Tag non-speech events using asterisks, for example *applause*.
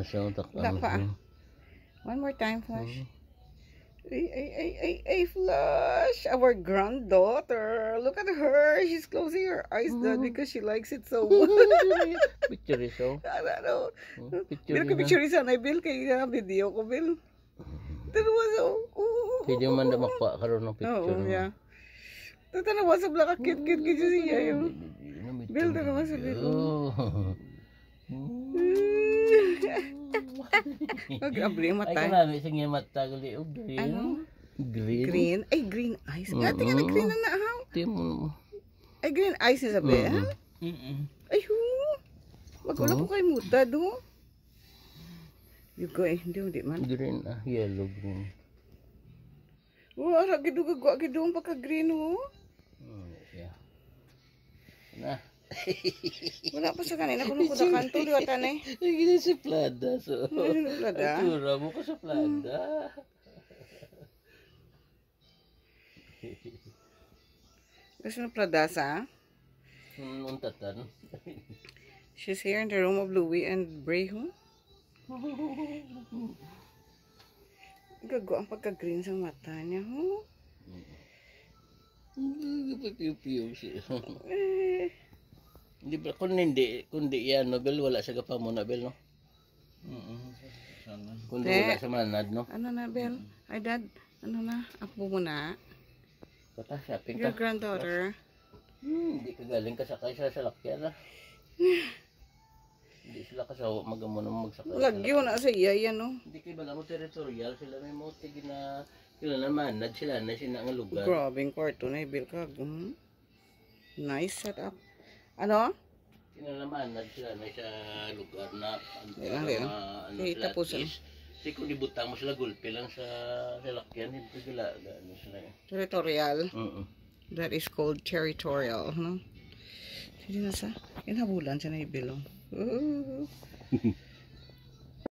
Ah. One more time, Flash. A ay, ay, ay, ay, Flush! Our granddaughter! Look at her! She's closing her eyes mm. because she likes it so much. *laughs* picture *laughs* I don't know. Oh, picture Bill ko ah. picture iso. Nay, Bill, kaya ah, video ko, Bill. Tanawa sa... Video man oh, oh. na makpa ng picture. Oo, yeah. was sa black, cute, cute, cute siya. Bill, tanawa sa Bill. *laughs* oh, grabe mata. Ay, kanami sa nga green. Ano? Green. Green. Ay, green eyes. Mm -hmm. Ate na green na naaw. Di mo Ay, green eyes is a bear. -hmm. Mm -hmm. Ay, ho. Magula po oh. kay muta, do. Yugo eh, hindi, hindi man. Green, ah, yellow, green. Oh, ara, gidugo, gidugo, pagka green, ho. Oh. oh, yeah. Na. Wala pa sa kanila. Kung ako dakan to, di wata na eh. Nagina si Plada. So, Plada? Atura mo ko sa Plada. Gusto na Plada sa? Hmm, ang tatan. She's here in the room of Louie and Brehu. Gago ang pagka-green sa mata niya. Huh? Hmm. Pagka-piyo siya. Eh. Hindi ba kun hindi kundi yan Nobel wala sa gapa mo Nobel no. Mm -hmm. Kundi Te, wala sa manad no. Ano na bel Ay dad, ano na? Apo muna na. Kata sa pinta. Your granddaughter. Hmm, hindi ka galing ka sakay sa salakyan ah. Hindi sila kasawa magamo nang magsakay. Lagyo na sa iya yan no. Hindi kay bala mo territorial sila may mo gina na sila na manad sila na sila nga lugar. Grabing kwarto na ibil ka. Nice setup. Ano? Sino naman, nagsila na sa lugar na Ayan, ayan. Okay, tapos, ano? ano hindi ko nibutang mo sila gulpi lang sa salakyan. Hindi sila, ano, ano sila. Eh. Territorial. Oo. That is called territorial. Ano? Hindi na sa, inabulan siya na ibilong. Oo. *laughs*